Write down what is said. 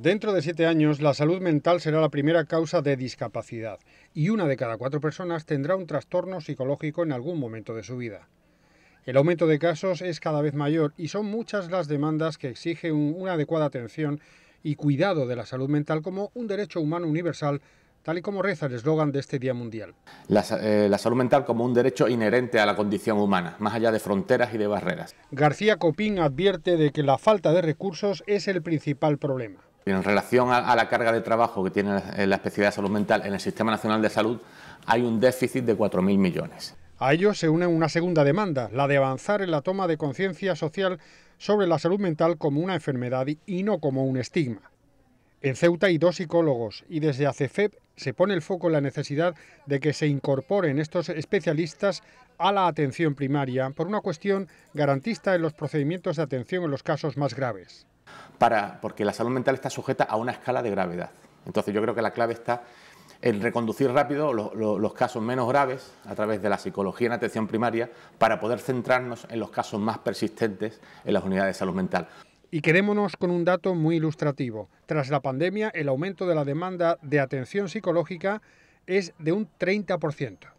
Dentro de siete años, la salud mental será la primera causa de discapacidad y una de cada cuatro personas tendrá un trastorno psicológico en algún momento de su vida. El aumento de casos es cada vez mayor y son muchas las demandas que exigen una adecuada atención y cuidado de la salud mental como un derecho humano universal tal y como reza el eslogan de este Día Mundial. Eh, la, salud mental como un derecho inherente a la condición humana, más allá de fronteras y de barreras. García Copín advierte de que la falta de recursos es el principal problema. En relación a, la carga de trabajo que tiene la, especialidad de salud mental en el Sistema Nacional de Salud, hay un déficit de 4.000 millones. A ello se une una segunda demanda, la de avanzar en la toma de conciencia social sobre la salud mental como una enfermedad y no como un estigma. En Ceuta hay dos psicólogos y desde ACEFEP se pone el foco en la necesidad de que se incorporen estos especialistas a la atención primaria por una cuestión garantista en los procedimientos de atención en los casos más graves para, porque la salud mental está sujeta a una escala de gravedad. Entonces yo creo que la clave está en reconducir rápido los, casos menos graves a través de la psicología en atención primaria para poder centrarnos en los casos más persistentes en las unidades de salud mental. Y quedémonos con un dato muy ilustrativo. Tras la pandemia, el aumento de la demanda de atención psicológica es de un 30%.